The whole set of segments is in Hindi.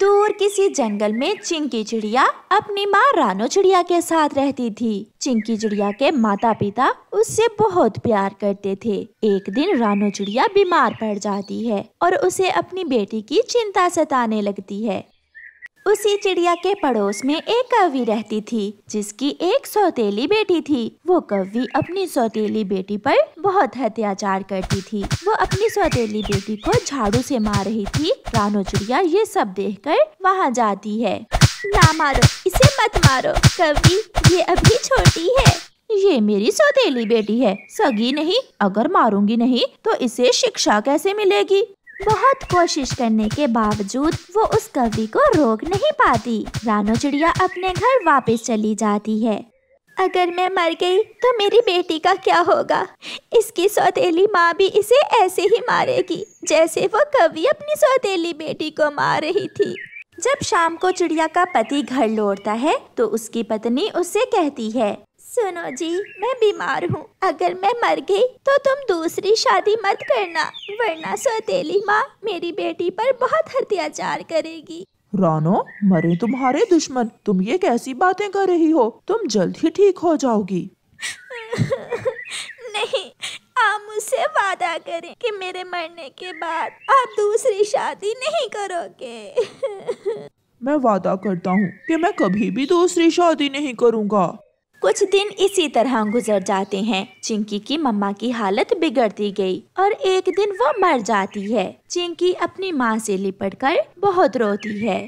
दूर किसी जंगल में चिंकी चिड़िया अपनी माँ रानो चिड़िया के साथ रहती थी चिंकी चिड़िया के माता पिता उससे बहुत प्यार करते थे एक दिन रानो चिड़िया बीमार पड़ जाती है और उसे अपनी बेटी की चिंता सताने लगती है उसी चिड़िया के पड़ोस में एक कवि रहती थी जिसकी एक सौतेली बेटी थी वो कवि अपनी सौतेली बेटी पर बहुत अत्याचार करती थी वो अपनी सौतेली बेटी को झाड़ू से मार रही थी रानो चिड़िया ये सब देखकर वहाँ जाती है ना मारो इसे मत मारो कवि ये अभी छोटी है ये मेरी सौतेली बेटी है सगी नहीं अगर मारूंगी नहीं तो इसे शिक्षा कैसे मिलेगी बहुत कोशिश करने के बावजूद वो उस कवि को रोक नहीं पाती रानो चिड़िया अपने घर वापस चली जाती है अगर मैं मर गई तो मेरी बेटी का क्या होगा इसकी सौतेली माँ भी इसे ऐसे ही मारेगी जैसे वो कवि अपनी सौतेली बेटी को मार रही थी जब शाम को चिड़िया का पति घर लौटता है तो उसकी पत्नी उससे कहती है सुनो जी मैं बीमार हूँ अगर मैं मर गई तो तुम दूसरी शादी मत करना वरना सौतेली माँ मेरी बेटी पर बहुत अत्याचार करेगी रानो मरे तुम्हारे दुश्मन तुम ये कैसी बातें कर रही हो तुम जल्द ही ठीक हो जाओगी नहीं आप मुझसे वादा करें कि मेरे मरने के बाद आप दूसरी शादी नहीं करोगे मैं वादा करता हूँ कि मैं कभी भी दूसरी शादी नहीं करूँगा कुछ दिन इसी तरह गुजर जाते हैं चिंकी की मम्मा की हालत बिगड़ती गई और एक दिन वो मर जाती है चिंकी अपनी माँ से लिपट कर बहुत रोती है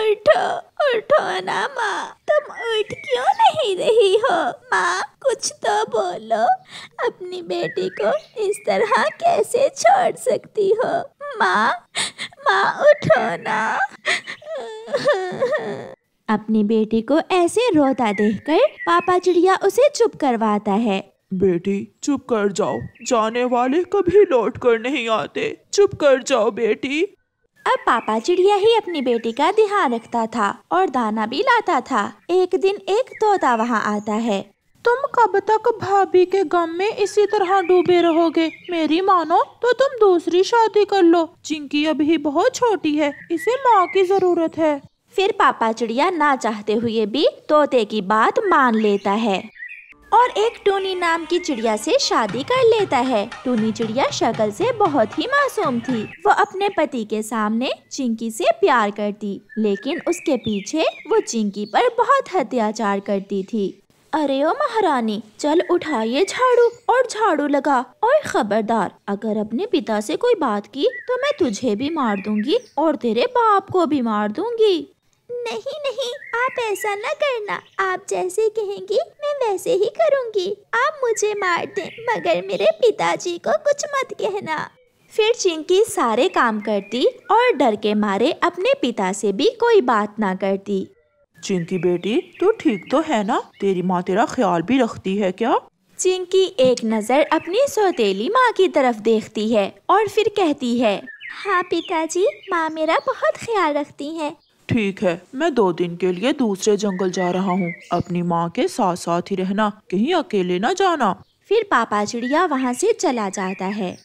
उठो उठो ना माँ तुम उठ क्यों नहीं रही हो माँ कुछ तो बोलो अपनी बेटी को इस तरह कैसे छोड़ सकती हो माँ माँ उठो ना अपने बेटे को ऐसे रोता देखकर पापा चिड़िया उसे चुप करवाता है बेटी चुप कर जाओ जाने वाले कभी लौट कर नहीं आते चुप कर जाओ बेटी अब पापा चिड़िया ही अपनी बेटी का ध्यान रखता था और दाना भी लाता था एक दिन एक तोता वहाँ आता है तुम कब तक भाभी के गम में इसी तरह डूबे रहोगे मेरी मानो तो तुम दूसरी शादी कर लो चिंकी अभी बहुत छोटी है इसे माँ की जरूरत है फिर पापा चिड़िया ना चाहते हुए भी तोते की बात मान लेता है और एक टूनी नाम की चिड़िया से शादी कर लेता है टूनी चिड़िया शक्ल से बहुत ही मासूम थी वो अपने पति के सामने चिंकी से प्यार करती लेकिन उसके पीछे वो चिंकी पर बहुत अत्याचार करती थी अरे ओ महारानी चल उठा ये झाड़ू और झाड़ू लगा और खबरदार अगर अपने पिता से कोई बात की तो मैं तुझे भी मार दूंगी और तेरे बाप को भी मार दूंगी नहीं नहीं आप ऐसा न करना आप जैसे कहेंगी मैं वैसे ही करूँगी आप मुझे मार दें मगर मेरे पिताजी को कुछ मत कहना फिर चिंकी सारे काम करती और डर के मारे अपने पिता से भी कोई बात ना करती चिंकी बेटी तू ठीक तो है ना तेरी माँ तेरा ख्याल भी रखती है क्या चिंकी एक नज़र अपनी सौतेली माँ की तरफ देखती है और फिर कहती है हाँ पिताजी माँ मेरा बहुत ख्याल रखती हैं ठीक है मैं दो दिन के लिए दूसरे जंगल जा रहा हूँ अपनी माँ के साथ साथ ही रहना कहीं अकेले ना जाना फिर पापा चिड़िया वहाँ से चला जाता है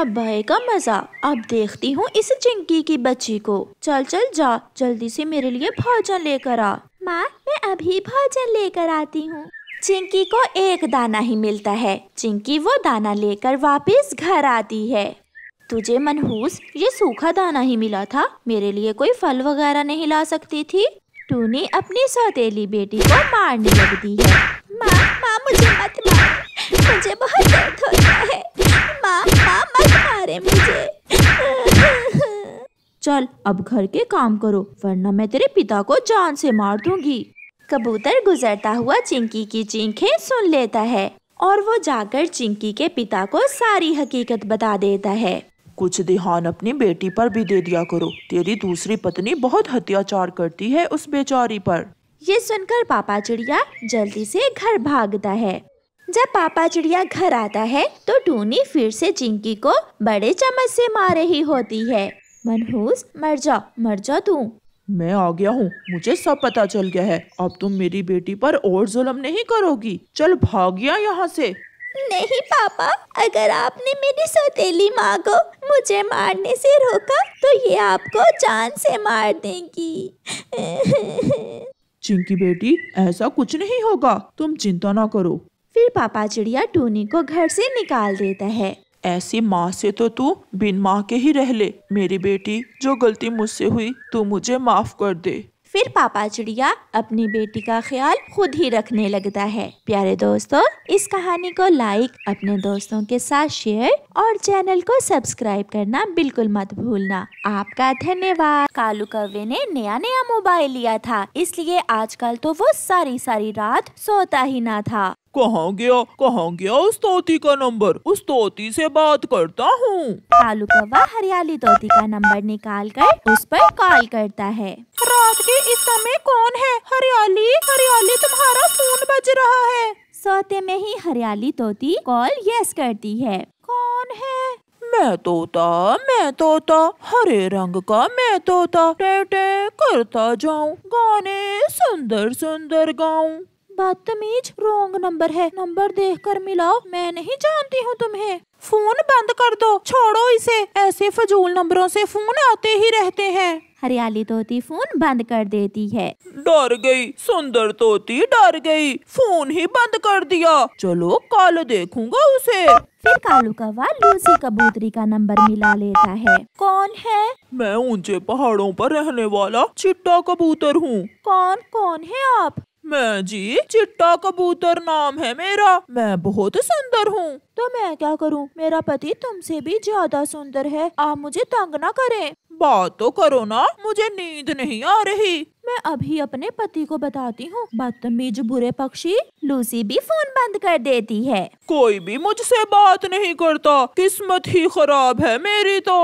अब का मजा अब देखती हूँ इस चिंकी की बच्ची को चल चल जा जल्दी से मेरे लिए भोजन लेकर आ माँ मैं अभी भोजन लेकर आती हूँ चिंकी को एक दाना ही मिलता है चिंकी वो दाना लेकर वापस घर आती है तुझे मनहूस ये सूखा दाना ही मिला था मेरे लिए कोई फल वगैरह नहीं ला सकती थी तूने अपनी सौतेली बेटी को मारने लग दी है माँ माँ मुझे मत मार मुझे बहुत दर्द रहा है माँ माँ मत मारे मुझे चल अब घर के काम करो वरना मैं तेरे पिता को जान से मार दूंगी कबूतर गुजरता हुआ चिंकी की चीखें सुन लेता है और वो जाकर चिंकी के पिता को सारी हकीकत बता देता है कुछ ध्यान अपनी बेटी पर भी दे दिया करो तेरी दूसरी पत्नी बहुत अत्याचार करती है उस बेचारी पर ये सुनकर पापा चिड़िया जल्दी से घर भागता है जब पापा चिड़िया घर आता है तो टूनी फिर से चिंकी को बड़े चम्मच से मार रही होती है मनहूस मर जाओ मर जाओ तू मैं आ गया हूँ मुझे सब पता चल गया है अब तुम मेरी बेटी पर और जुल्म नहीं करोगी चल भाग गया यहाँ से नहीं पापा अगर आपने मेरी सौतेली माँ को मुझे मारने से रोका तो ये आपको जान से मार देगी चिंकी बेटी ऐसा कुछ नहीं होगा तुम चिंता ना करो फिर पापा चिड़िया टूनी को घर से निकाल देता है ऐसी माँ से तो तू बिन माँ के ही रह ले मेरी बेटी जो गलती मुझसे हुई तू मुझे माफ कर दे फिर पापा चिड़िया अपनी बेटी का ख्याल खुद ही रखने लगता है प्यारे दोस्तों इस कहानी को लाइक अपने दोस्तों के साथ शेयर और चैनल को सब्सक्राइब करना बिल्कुल मत भूलना आपका धन्यवाद कालू कवे ने नया नया मोबाइल लिया था इसलिए आजकल तो वो सारी सारी रात सोता ही ना था कहाँ गया कहाँ गया उस तोती का नंबर उस तोती से बात करता हूँ कालू कौवा हरियाली तोती का नंबर निकाल कर उस पर कॉल करता है रात के इस समय कौन है हरियाली हरियाली तुम्हारा फोन बज रहा है सोते में ही हरियाली तोती कॉल यस करती है कौन है मैं तोता मैं तोता हरे रंग का मैं तोता टे टे करता जाऊं गाने सुंदर सुंदर गाऊं बदतमीज रोंग नंबर है नंबर देखकर मिलाओ मैं नहीं जानती हूँ तुम्हें फोन बंद कर दो छोड़ो इसे ऐसे फजूल नंबरों से फोन आते ही रहते हैं हरियाली तोती फोन बंद कर देती है डर गई सुंदर तोती डर गई फोन ही बंद कर दिया चलो कल देखूंगा उसे फिर कालू कौवा लूसी कबूतरी का नंबर मिला लेता है कौन है मैं ऊंचे पहाड़ों पर रहने वाला चिट्टा कबूतर हूँ कौन कौन है आप मैं जी चिट्टा कबूतर नाम है मेरा मैं बहुत सुंदर हूँ तो मैं क्या करूँ मेरा पति तुमसे भी ज्यादा सुंदर है आप मुझे तंग ना करें बात तो करो ना मुझे नींद नहीं आ रही मैं अभी अपने पति को बताती हूँ बदतमीज बुरे पक्षी लूसी भी फोन बंद कर देती है कोई भी मुझसे बात नहीं करता किस्मत ही खराब है मेरी तो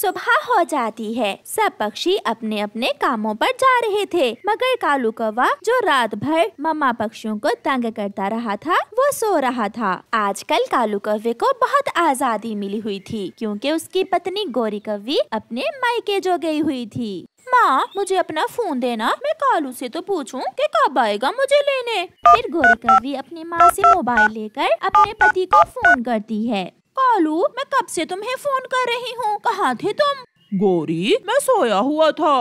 सुबह हो जाती है सब पक्षी अपने अपने कामों पर जा रहे थे मगर कालू कौवा जो रात भर मम्मा पक्षियों को तंग करता रहा था वो सो रहा था आजकल कालू कौवे को बहुत आजादी मिली हुई थी क्योंकि उसकी पत्नी गोरी कौवी अपने मायके जो गई हुई थी माँ मुझे अपना फोन देना मैं कालू से तो पूछूं कि कब आएगा मुझे लेने फिर गोरी कवि अपनी माँ से मोबाइल लेकर अपने पति को फोन करती है कालू मैं कब से तुम्हें फोन कर रही हूँ कहाँ थे तुम गोरी मैं सोया हुआ था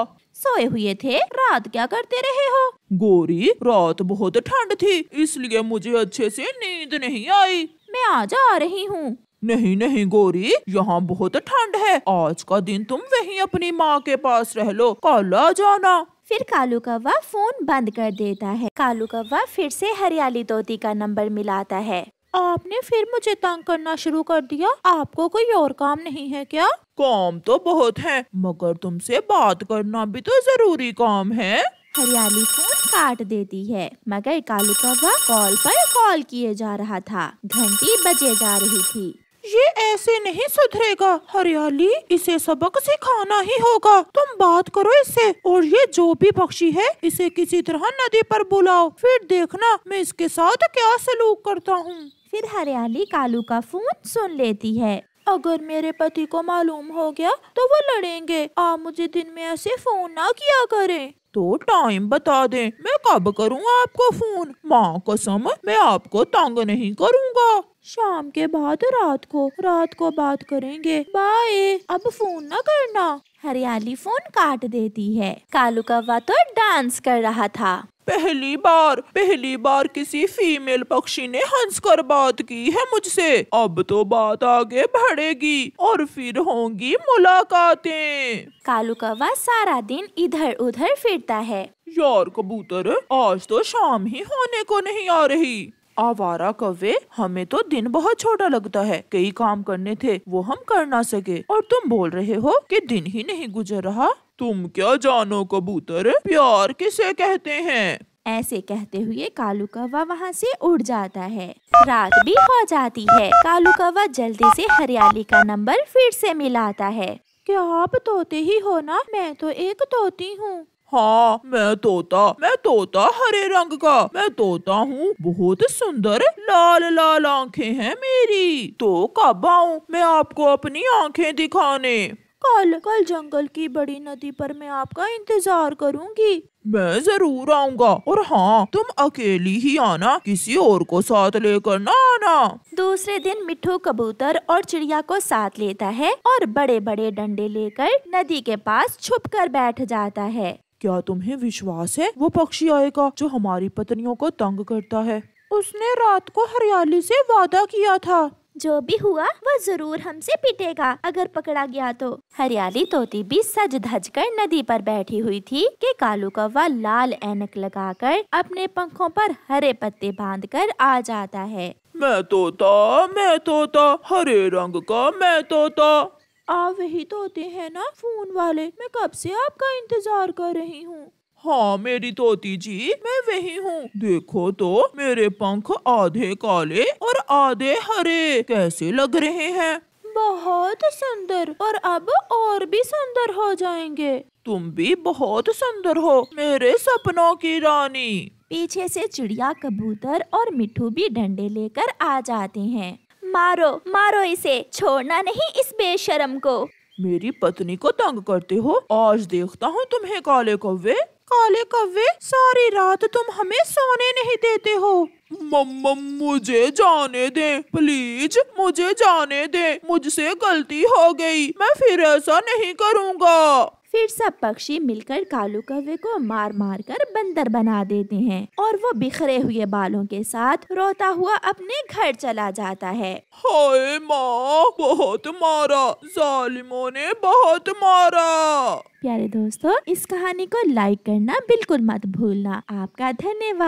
सोए हुए थे रात क्या करते रहे हो गोरी रात बहुत ठंड थी इसलिए मुझे अच्छे से नींद नहीं आई मैं आज आ रही हूँ नहीं नहीं गोरी यहाँ बहुत ठंड है आज का दिन तुम वहीं अपनी माँ के पास रह लो कल आ जाना फिर कालू कौवा फोन बंद कर देता है कालू कौवा फिर से हरियाली तोती का नंबर मिलाता है आपने फिर मुझे तंग करना शुरू कर दिया आपको कोई और काम नहीं है क्या काम तो बहुत है मगर तुमसे बात करना भी तो जरूरी काम है हरियाली फोन काट देती है मगर कालू कौवा कॉल पर कॉल किए जा रहा था घंटी बजे जा रही थी ये ऐसे नहीं सुधरेगा हरियाली इसे सबक सिखाना ही होगा तुम बात करो इससे और ये जो भी पक्षी है इसे किसी तरह नदी पर बुलाओ फिर देखना मैं इसके साथ क्या सलूक करता हूँ फिर हरियाली कालू का फोन सुन लेती है अगर मेरे पति को मालूम हो गया तो वो लड़ेंगे आप मुझे दिन में ऐसे फोन ना किया करें तो टाइम बता दें मैं कब करूं आपको फोन माँ कसम मैं आपको तंग नहीं करूंगा शाम के बाद रात को रात को बात करेंगे बाय अब फोन ना करना हरियाली फोन काट देती है कालू कौवा तो डांस कर रहा था पहली बार पहली बार किसी फीमेल पक्षी ने हंस कर बात की है मुझसे अब तो बात आगे बढ़ेगी और फिर होंगी मुलाकातें कालू कौवा सारा दिन इधर उधर फिरता है यार कबूतर आज तो शाम ही होने को नहीं आ रही आवारा कवे हमें तो दिन बहुत छोटा लगता है कई काम करने थे वो हम कर ना सके और तुम बोल रहे हो कि दिन ही नहीं गुजर रहा तुम क्या जानो कबूतर प्यार किसे कहते हैं ऐसे कहते हुए कालू कौवा वहाँ से उड़ जाता है रात भी हो जाती है कालू कौवा जल्दी से हरियाली का नंबर फिर से मिलाता है क्या आप तोते ही हो ना मैं तो एक तोती हूँ हाँ मैं तोता मैं तोता हरे रंग का मैं तोता हूँ बहुत सुंदर लाल लाल आंखें हैं मेरी तो कब आऊँ मैं आपको अपनी आंखें दिखाने कल कल जंगल की बड़ी नदी पर मैं आपका इंतजार करूंगी मैं जरूर आऊंगा और हाँ तुम अकेली ही आना किसी और को साथ लेकर ना आना दूसरे दिन मिठू कबूतर और चिड़िया को साथ लेता है और बड़े बड़े डंडे लेकर नदी के पास छुप कर बैठ जाता है क्या तुम्हें विश्वास है वो पक्षी आएगा जो हमारी पत्नियों को तंग करता है उसने रात को हरियाली से वादा किया था जो भी हुआ वह जरूर हमसे पिटेगा अगर पकड़ा गया तो हरियाली तोती भी सज धज कर नदी पर बैठी हुई थी कि कालू कौवा लाल ऐनक लगाकर अपने पंखों पर हरे पत्ते बांधकर आ जाता है मैं तोता मैं तोता हरे रंग का मैं तोता आप वही तोते हैं ना फोन वाले मैं कब से आपका इंतजार कर रही हूँ हाँ मेरी तोती जी मैं वही हूँ देखो तो मेरे पंख आधे काले और आधे हरे कैसे लग रहे हैं बहुत सुंदर और अब और भी सुंदर हो जाएंगे तुम भी बहुत सुंदर हो मेरे सपनों की रानी पीछे से चिड़िया कबूतर और मिठू भी डंडे लेकर आ जाते हैं मारो मारो इसे छोड़ना नहीं इस बेशरम को मेरी पत्नी को तंग करते हो आज देखता हूँ तुम्हें काले कौवे काले कौवे सारी रात तुम हमें सोने नहीं देते हो मम्मा मुझे जाने दे प्लीज मुझे जाने दे मुझसे गलती हो गई मैं फिर ऐसा नहीं करूँगा फिर सब पक्षी मिलकर कालू कौवे को मार मार कर बंदर बना देते हैं और वो बिखरे हुए बालों के साथ रोता हुआ अपने घर चला जाता है हाय माँ बहुत मारा जालिमों ने बहुत मारा प्यारे दोस्तों इस कहानी को लाइक करना बिल्कुल मत भूलना आपका धन्यवाद